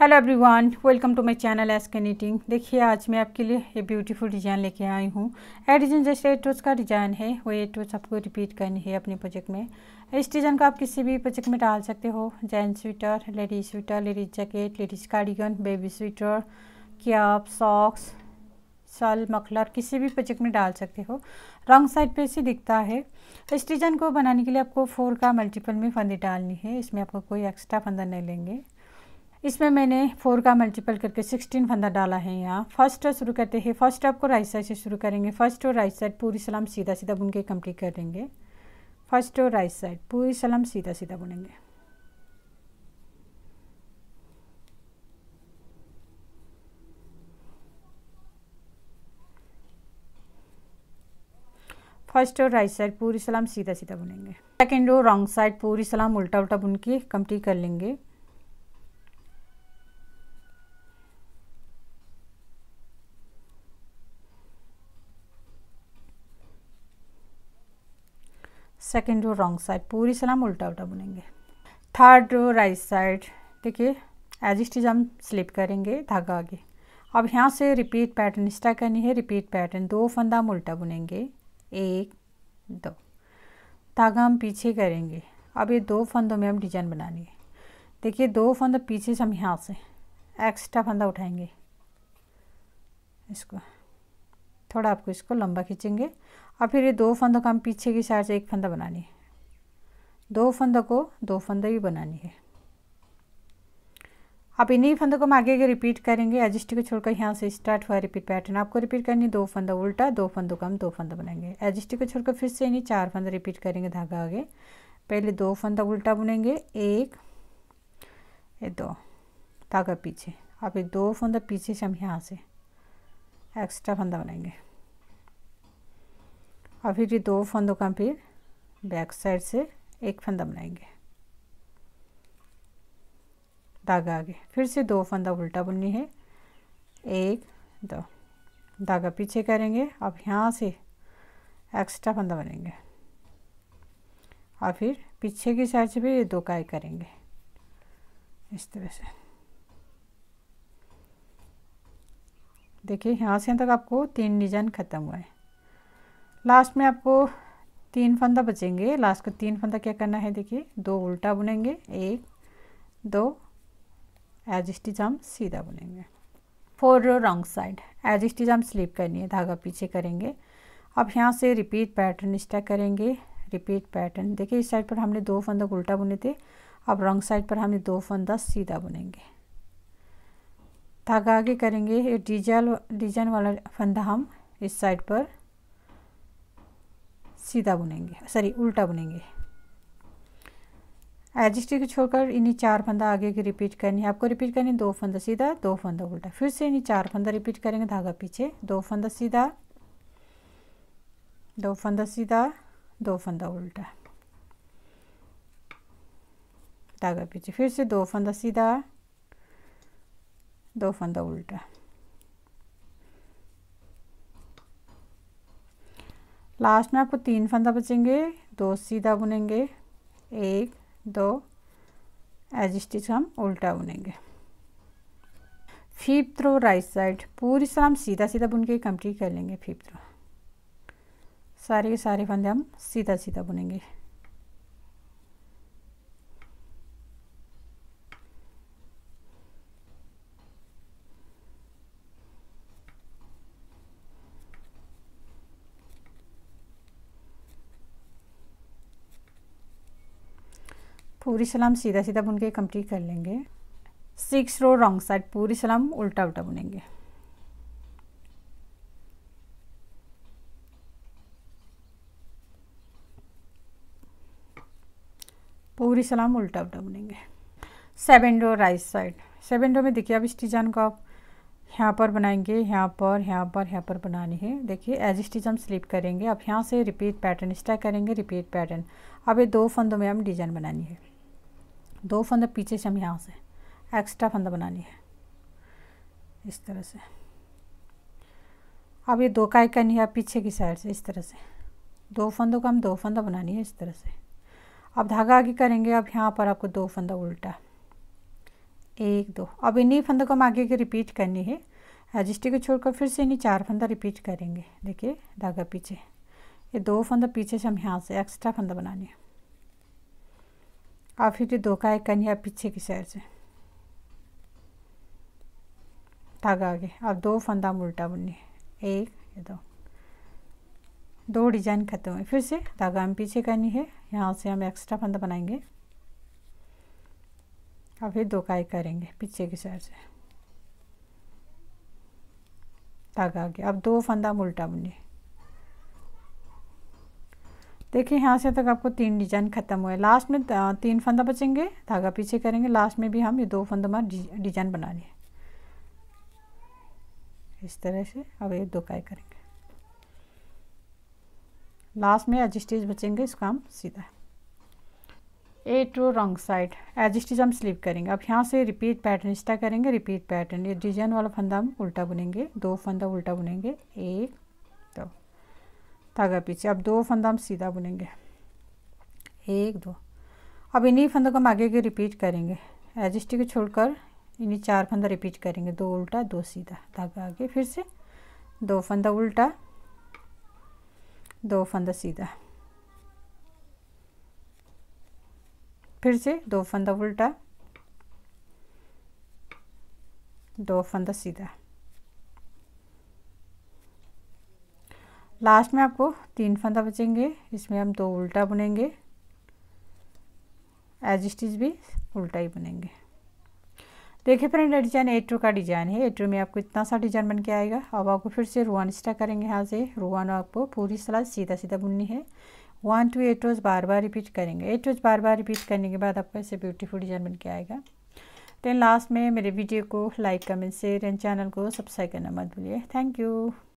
hello everyone welcome to my channel S K knitting देखिए आज मैं आपके लिए ये ब्यूटीफुल डिज़ाइन लेके आई हूँ ए डिज़ाइन जैसे एट का डिज़ाइन है वो एट आपको रिपीट करनी है अपने प्रोजेक्ट में इस डिज़ाइन को आप किसी भी प्रोजेक्ट में डाल सकते हो gents sweater ladies sweater ladies jacket ladies cardigan baby sweater cap socks शाल मखलर किसी भी प्रोजेक्ट में डाल सकते हो रॉन्ग साइड पे से दिखता है इस डिज़ाइन को बनाने के लिए आपको फोर का मल्टीपल में फंदे डालनी है इसमें आपको कोई एक्स्ट्रा फंदा नहीं लेंगे इसमें मैंने फोर का मल्टीपल करके सिक्सटीन फंदा डाला है यहाँ फर्स्ट शुरू करते हैं फर्स्ट आपको राइट साइड से शुरू करेंगे फर्स्ट और राइट साइड पूरी सलाम सीधा सीधा बुन के कम्प्लीट कर देंगे फर्स्ट और राइट साइड पूरी सलाम सीधा सीधा बुनेंगे फर्स्ट और राइट साइड पूरी सलाम सीधा सीधा बुनेंगे सेकेंड और रॉन्ग साइड पूरी सलाम उल्टा उल्टा बुन के कम्प्लीट कर लेंगे सेकेंड रो रॉन्ग साइड पूरी सलाम उल्टा उल्टा बुनेंगे थर्ड रो राइट साइड देखिए एज इस्टिज हम स्लिप करेंगे धागा आगे अब यहाँ से रिपीट पैटर्न स्टा करनी है रिपीट पैटर्न दो फंदा हम उल्टा बुनेंगे एक दो धागा हम पीछे करेंगे अब ये दो फंदों में हम डिजाइन बनानी है देखिए दो फंदा पीछे से हम यहाँ से एक्स्ट्रा फंदा उठाएंगे इसको थोड़ा आपको इसको लंबा खींचेंगे और फिर ये दो फंदों का हम पीछे की साइड से एक फंदा बनानी है दो फंदों को दो फंदा ही बनानी है आप इन्हीं फंदों को हम आगे आगे रिपीट करेंगे एजिस्टी को छोड़कर यहाँ से स्टार्ट हुआ रिपीट पैटर्न आपको रिपीट करनी दो फंदा उल्टा दो फंदों का हम दो फंदा बनाएंगे एजिस्टी को छोड़कर फिर से इन्हीं चार फंदा रिपीट करेंगे धागा आगे पहले दो फंदा उल्टा बुनेंगे एक ये दो धागा पीछे आप ये दो फंदा पीछे से हम यहाँ से एक्स्ट्रा फंदा बनाएंगे और फिर ये दो फंदों का फिर बैक साइड से एक फंदा बनाएंगे धागा आगे फिर से दो फंदा उल्टा बुननी है एक दो धागा पीछे करेंगे अब यहाँ से एक्स्ट्रा फंदा बनेंगे और फिर पीछे की साइड से भी ये दो काई करेंगे इस तरह से देखिए यहाँ से तक आपको तीन डिजाइन ख़त्म हुआ है लास्ट में आपको तीन फंदा बचेंगे लास्ट का तीन फंदा क्या करना है देखिए दो उल्टा बुनेंगे एक दो एज स्टिच हम सीधा बुनेंगे four row wrong side edge stitch हम स्लिप करनी है धागा पीछे करेंगे अब यहाँ से रिपीट पैटर्न स्टैक करेंगे रिपीट पैटर्न देखिए इस साइड पर हमने दो फंदा उल्टा बुने थे अब रॉन्ग साइड पर हमने दो फंदा सीधा बुनेंगे धागा आगे करेंगे ये डिजाइन डिजाइन वाला फंदा हम इस साइड पर सीधा बुनेंगे सॉरी उल्टा बुनेंगे एडजस्टिक छोड़कर इन्हीं चार फंदा आगे की रिपीट करनी है आपको रिपीट करनी है दो फंदा सीधा दो फंदा उल्टा फिर से इन्हीं चार फंदा रिपीट करेंगे धागा पीछे दो फंदा सीधा दो फंदा सीधा दो फंदा उल्टा धागा पीछे फिर से दो फंदा सीधा दो फंदा उल्टा लास्ट में आपको तीन फंदा बचेंगे दो सीधा बुनेंगे एक दो एज स्टिच हम उल्टा बुनेंगे फिफ्थ थ्रो राइट साइड पूरी से हम सीधा सीधा बुन के कंप्लीट कर लेंगे फीप थ्रो सारे के सारे फंदे हम सीधा सीधा बुनेंगे पूरी सलाम सीधा सीधा बुन के कम्प्लीट कर लेंगे सिक्स रो रॉन्ग साइड पूरी सलाम उल्टा उल्टा बुनेंगे पूरी सलाम उल्टा उल्टा बुनेंगे seven row right side seven row में देखिए अब स्टिचान को आप यहाँ पर बनाएंगे यहाँ पर यहाँ पर यहाँ पर बनानी है देखिए एज स्टिच हम स्लिप करेंगे अब यहाँ से रिपीट पैटर्न स्टा करेंगे रिपीट पैटर्न अब ये दो फंदों में हम डिजाइन बनानी है दो फंदा पीछे से हम यहाँ से एक्स्ट्रा फंदा बनानी है इस तरह से अब ये दो का एक करनी है पीछे की साइड से इस तरह से दो फंदों का हम दो फंदा बनानी है इस तरह से अब धागा आगे करेंगे अब यहाँ पर आपको दो फंदा उल्टा एक दो अब इन्हीं फंदों को हम आगे के रिपीट करनी है एजिस्टी को छोड़कर फिर से इन्हीं चार फंदा रिपीट करेंगे देखिए धागा पीछे ये दो फंदा पीछे से हम यहाँ से एक्स्ट्रा फंदा बनानी है फिर जो धोखा है कन्या पीछे की साइड से धागा आगे अब दो फंदा में उल्टा बुनिए एक ये दो दो डिजाइन खत्म हुए फिर से धागा हम पीछे करनी है यहाँ से हम एक्स्ट्रा फंदा बनाएंगे और फिर दो काई करेंगे पीछे की साइड से धागा आगे अब दो फंदा में उल्टा बुनिए देखिए यहाँ से तक आपको तीन डिजाइन खत्म हुए लास्ट में तीन फंदा बचेंगे धागा पीछे करेंगे लास्ट में भी हम ये दो फंदा में डिजाइन बना लिए इस तरह से अब ये दो काय करेंगे लास्ट में एज स्टिच बचेंगे इसका हम सीधा ए टू रॉन्ग साइड एज स्टिच हम स्लिप करेंगे अब यहाँ से रिपीट पैटर्न इस्टा करेंगे रिपीट पैटर्न ये डिजाइन वाला फंदा हम उल्टा बुनेंगे दो फंदा उल्टा बुनेंगे एक धागा पीछे अब दो फंदा हम सीधा बुनेंगे एक दो अब इन्हीं फंदों को हम आगे के रिपीट करेंगे एजिस्टी छोड़कर इन्हीं चार फंदा रिपीट करेंगे दो उल्टा दो सीधा धागा आगे फिर से दो फंदा उल्टा दो फंदा सीधा फिर से दो फंदा उल्टा दो फंदा सीधा लास्ट में आपको तीन फंदा बचेंगे इसमें हम दो उल्टा बुनेंगे एज स्टिच भी उल्टा ही बुनेंगे देखिए फ्रेंड डिजाइन एट टू का डिजाइन है एट टू में आपको इतना सा डिजाइन बन के आएगा अब आपको फिर से रुआन स्टा करेंगे यहाँ से रुआन आपको पूरी सलाद सीधा सीधा बुननी है वन टू एट रोज बार बार रिपीट करेंगे एट रोज बार बार रिपीट करने के बाद आपको ऐसे ब्यूटीफुल डिजाइन बन के आएगा देन लास्ट में मेरे वीडियो को like comment share and channel को सब्सक्राइब करना मत भूलिए थैंक यू